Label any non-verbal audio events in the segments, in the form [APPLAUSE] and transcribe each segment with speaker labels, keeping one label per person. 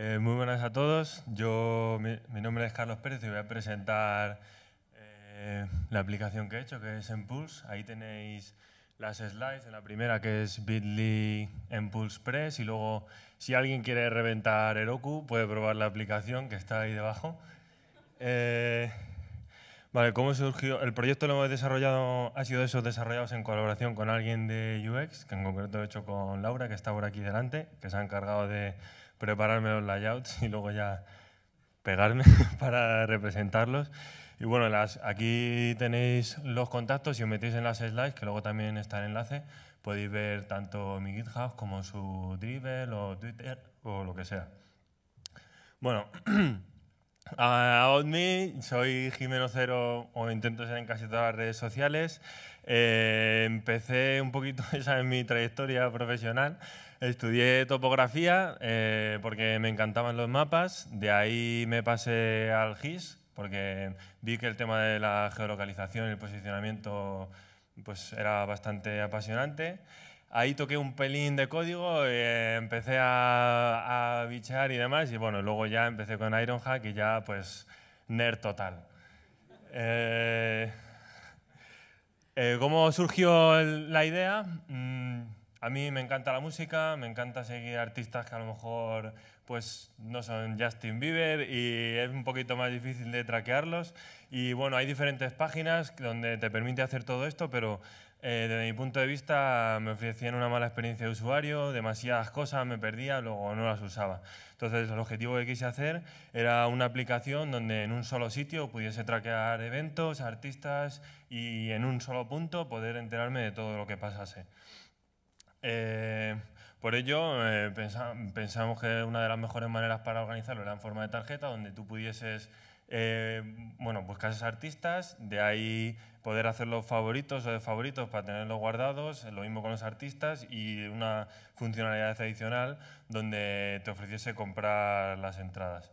Speaker 1: Eh, muy buenas a todos. Yo, mi, nombre es Carlos Pérez y voy a presentar eh, la aplicación que he hecho, que es Impulse. Ahí tenéis las slides En la primera, que es Bitly Impulse Press. Y luego, si alguien quiere reventar Heroku, puede probar la aplicación que está ahí debajo. Eh, vale, ¿cómo surgió? El proyecto lo hemos desarrollado, ha sido eso, desarrollados en colaboración con alguien de UX, que en concreto he hecho con Laura, que está por aquí delante, que se ha encargado de prepararme los layouts y luego ya pegarme [LAUGHS] para representarlos. Y bueno, las, aquí tenéis los contactos, si os metéis en las slides, que luego también está el enlace, podéis ver tanto mi GitHub como su Dribbble o Twitter o lo que sea. Bueno, [CLEARS THROAT] a me, soy Jimeno Cero o intento ser en casi todas las redes sociales. Eh, empecé un poquito, [LAUGHS] esa es mi trayectoria profesional. Estudié topografía eh, porque me encantaban los mapas, de ahí me pasé al GIS porque vi que el tema de la geolocalización y el posicionamiento pues, era bastante apasionante. Ahí toqué un pelín de código, eh, empecé a, a, bichar y demás, y bueno, luego ya empecé con Ironhack y ya pues nerd total. Eh, ¿Cómo surgió la idea? Mm, a mí me encanta la música, me encanta seguir artistas que a lo mejor pues, no son Justin Bieber y es un poquito más difícil de traquearlos. Y bueno, hay diferentes páginas donde te permite hacer todo esto, pero eh, desde mi punto de vista me ofrecían una mala experiencia de usuario, demasiadas cosas me perdía, luego no las usaba. Entonces el objetivo que quise hacer era una aplicación donde en un solo sitio pudiese traquear eventos, artistas y en un solo punto poder enterarme de todo lo que pasase. Eh, por ello, eh, pensamos que una de las mejores maneras para organizarlo era en forma de tarjeta, donde tú pudieses eh, buscar bueno, esos artistas, de ahí poder hacer los favoritos o desfavoritos para tenerlos guardados, lo mismo con los artistas y una funcionalidad adicional donde te ofreciese comprar las entradas.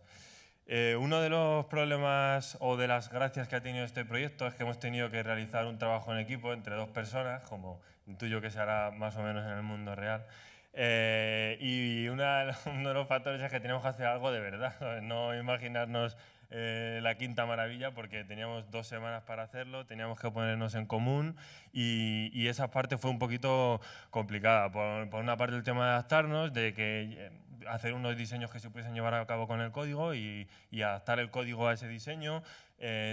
Speaker 1: uno de los problemas o de las gracias que ha tenido este proyecto es que hemos tenido que realizar un trabajo en equipo entre dos personas, como Intuyo que se hará más o menos en el mundo real. Eh, y [LAUGHS] uno de los factores es que teníamos que hacer algo de verdad, [LAUGHS] no imaginarnos eh, la quinta maravilla porque teníamos dos semanas para hacerlo, teníamos que ponernos en común y, esa parte fue un poquito complicada. Por, una parte el tema de adaptarnos, de que eh, hacer unos diseños que se pudiesen llevar a cabo con el código y, adaptar el código a ese diseño.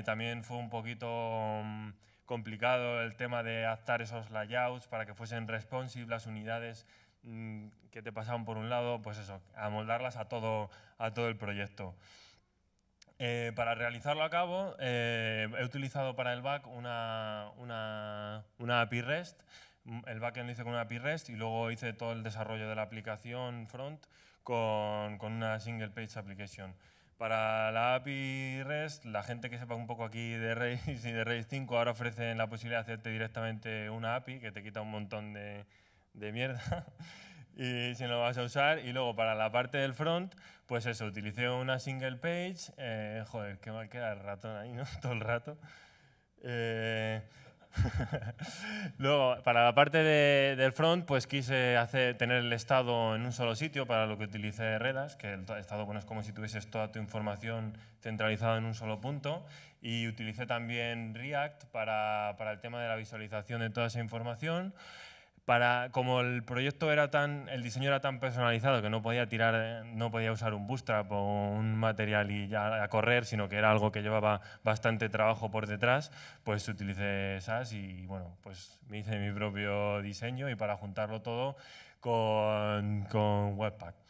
Speaker 1: también fue un poquito... Mm, complicado el tema de adaptar esos layouts para que fuesen responsive las unidades mm, que te pasaban por un lado, pues eso, amoldarlas a todo, a todo el proyecto. Eh, para realizarlo a cabo, eh, he utilizado para el back una, una, una API REST. Mm, el backend lo hice con una API REST y luego hice todo el desarrollo de la aplicación front con, con una single page application. Para la API REST, la gente que sepa un poco aquí de REST [LAUGHS] y de REST 5 ahora ofrecen la posibilidad de hacerte directamente una API que te quita un montón de, mierda [LAUGHS] y si no lo vas a usar. Y luego para la parte del front, pues eso, utilicé una single page. Eh, joder, qué mal queda el ratón ahí, ¿no? [LAUGHS] Todo el rato. Eh, [LAUGHS] Luego, para la parte del front, pues quise hacer, tener el estado en un solo sitio, para lo que utilicé Redas, que el estado bueno, es como si tuvieses toda tu información centralizada en un solo punto. Y utilicé también React para, para el tema de la visualización de toda esa información como el proyecto era tan, el diseño era tan personalizado que no podía tirar, no podía usar un bootstrap o un material y ya a correr, sino que era algo que llevaba bastante trabajo por detrás, pues utilicé SAS y bueno, pues me hice mi propio diseño y para juntarlo todo con, con Webpack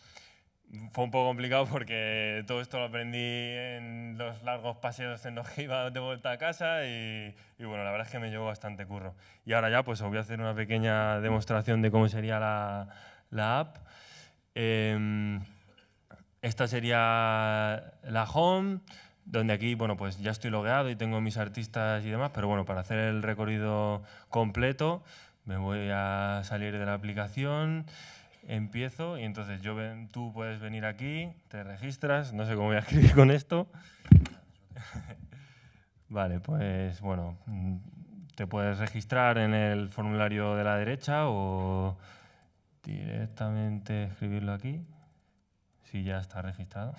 Speaker 1: fue un poco complicado porque todo esto lo aprendí en los largos paseos en los que iba de vuelta a casa y, bueno, la verdad es que me llevó bastante curro. Y ahora ya pues os voy a hacer una pequeña demostración de cómo sería la, la app. Em, esta sería la home, donde aquí, bueno, pues ya estoy logueado y tengo mis artistas y demás, pero bueno, para hacer el recorrido completo me voy a salir de la aplicación empiezo y entonces yo tú puedes venir aquí, te registras, no sé cómo voy a [LAUGHS] escribir con esto. [LAUGHS] vale, pues bueno, mm, te puedes registrar en el formulario de la derecha o directamente escribirlo aquí, si ya está registrado.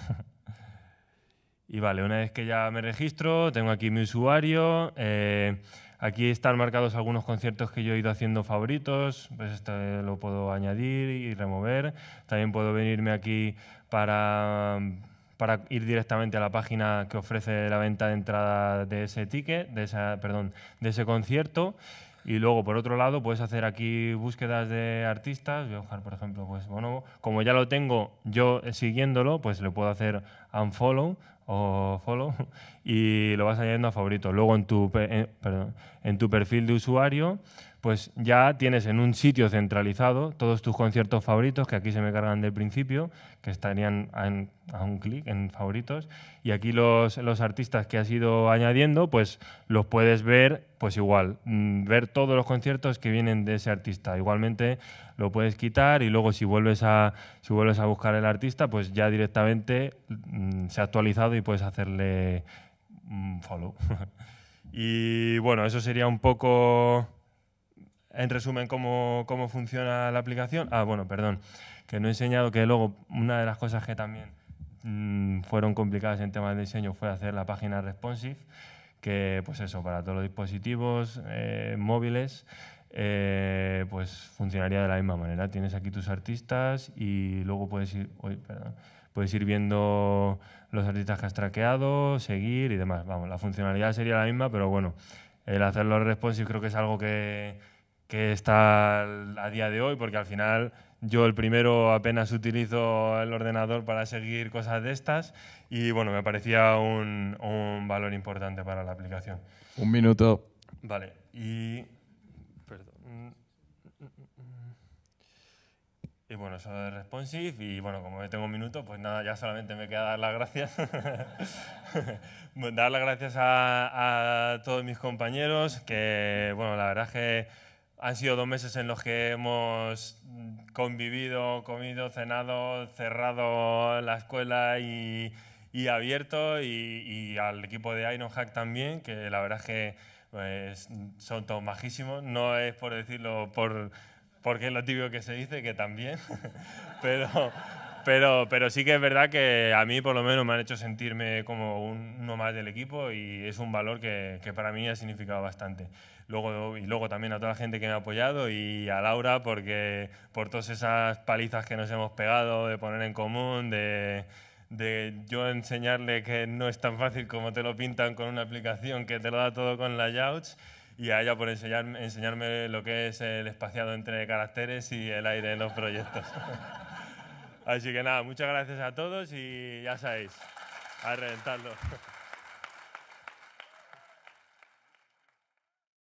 Speaker 1: [LAUGHS] y vale, una vez que ya me registro, tengo aquí mi usuario. Eh, Aquí están marcados algunos conciertos que yo he ido haciendo favoritos, pues este lo puedo añadir y remover. También puedo venirme aquí para, ir directamente a la página que ofrece la venta de entrada de ese ticket, de esa, perdón, de ese concierto. Y luego, por otro lado, puedes hacer aquí búsquedas de artistas. Voy a buscar, por ejemplo, pues bueno, como ya lo tengo yo siguiéndolo, pues le puedo hacer unfollow o follow [LAUGHS] y lo vas añadiendo a favorito. Luego en tu, en, en tu perfil de usuario pues ya tienes en un sitio centralizado todos tus conciertos favoritos, que aquí se me cargan del principio, que estarían a un clic en favoritos, y aquí los, los, artistas que has ido añadiendo, pues los puedes ver, pues igual, mm, ver todos los conciertos que vienen de ese artista. Igualmente lo puedes quitar y luego si vuelves a, si vuelves a buscar el artista, pues ya directamente mm, se ha actualizado y puedes hacerle mm, follow. [LAUGHS] y bueno, eso sería un poco en resumen, ¿cómo, cómo funciona la aplicación. Ah, bueno, perdón, que no he enseñado que luego una de las cosas que también mm, fueron complicadas en tema de diseño fue hacer la página responsive, que pues eso, para todos los dispositivos eh, móviles, eh, pues funcionaría de la misma manera. Tienes aquí tus artistas y luego puedes ir, puedes ir viendo los artistas que has traqueado, seguir y demás. Vamos, la funcionalidad sería la misma, pero bueno, el hacerlo responsive creo que es algo que que está a día de hoy, porque al final yo el primero apenas utilizo el ordenador para seguir cosas de estas y bueno, me parecía un, valor importante para la aplicación. Un minuto. Vale, y... Perdón. Mm, mm, mm. Y bueno, eso es responsive y bueno, como tengo un minuto, pues nada, ya solamente me queda dar las gracias. [LAUGHS] dar las gracias a, a todos mis compañeros, que bueno, la verdad es que han sido dos meses en los que hemos convivido, comido, cenado, cerrado la escuela y, abierto y, al equipo de Ironhack también, que la verdad es que pues, son todos majísimos. No es por decirlo por, porque es lo tibio que se dice, que también, [LAUGHS] pero, pero, pero sí que es verdad que a mí por lo menos me han hecho sentirme como uno más del equipo y es un valor que, que, para mí ha significado bastante. Luego, y luego también a toda la gente que me ha apoyado y a Laura porque por todas esas palizas que nos hemos pegado, de poner en común, de, de yo enseñarle que no es tan fácil como te lo pintan con una aplicación que te lo da todo con layouts y a ella por enseñarme, enseñarme lo que es el espaciado entre caracteres y el aire en los proyectos. [LAUGHS] Así que nada, muchas gracias a todos y ya sabéis, a reventarlo.